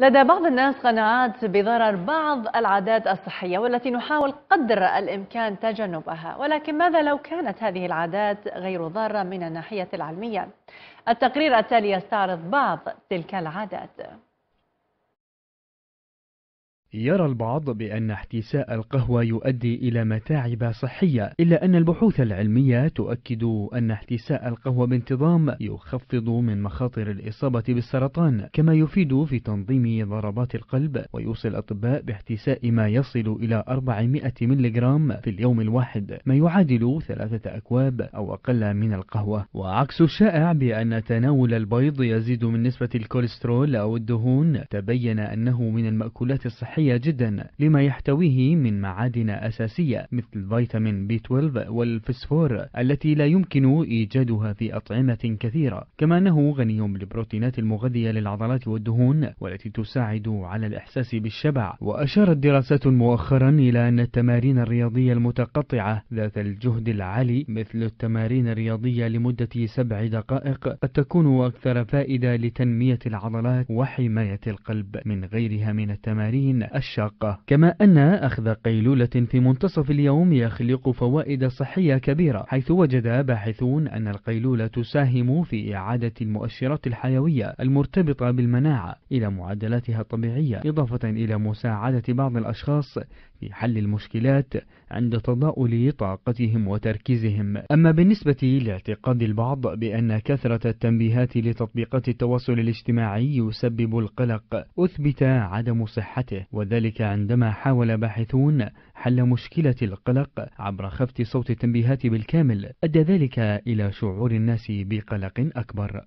لدى بعض الناس قناعات بضرر بعض العادات الصحية والتي نحاول قدر الإمكان تجنبها ولكن ماذا لو كانت هذه العادات غير ضارة من الناحية العلمية؟ التقرير التالي يستعرض بعض تلك العادات يرى البعض بأن احتساء القهوة يؤدي إلى متاعب صحية، إلا أن البحوث العلمية تؤكد أن احتساء القهوة بانتظام يخفض من مخاطر الإصابة بالسرطان، كما يفيد في تنظيم ضربات القلب، ويوصي الأطباء باحتساء ما يصل إلى 400 ملغرام في اليوم الواحد، ما يعادل ثلاثة أكواب أو أقل من القهوة، وعكس الشائع بأن تناول البيض يزيد من نسبة الكوليسترول أو الدهون، تبين أنه من المأكولات الصحية صحية جدا لما يحتويه من معادن أساسية مثل فيتامين بي 12 والفسفور التي لا يمكن إيجادها في أطعمة كثيرة كما أنه غني بالبروتينات المغذية للعضلات والدهون والتي تساعد على الإحساس بالشبع وأشارت دراسات مؤخرا إلى أن التمارين الرياضية المتقطعة ذات الجهد العالي مثل التمارين الرياضية لمدة سبع دقائق قد تكون أكثر فائدة لتنمية العضلات وحماية القلب من غيرها من التمارين الشاقة كما أن أخذ قيلولة في منتصف اليوم يخلق فوائد صحية كبيرة حيث وجد باحثون أن القيلولة تساهم في إعادة المؤشرات الحيوية المرتبطة بالمناعة إلى معدلاتها الطبيعية إضافة إلى مساعدة بعض الأشخاص في حل المشكلات عند تضاؤل طاقتهم وتركيزهم أما بالنسبة لاعتقاد البعض بأن كثرة التنبيهات لتطبيقات التواصل الاجتماعي يسبب القلق أثبت عدم صحته وذلك عندما حاول باحثون حل مشكلة القلق عبر خفض صوت التنبيهات بالكامل أدى ذلك إلى شعور الناس بقلق أكبر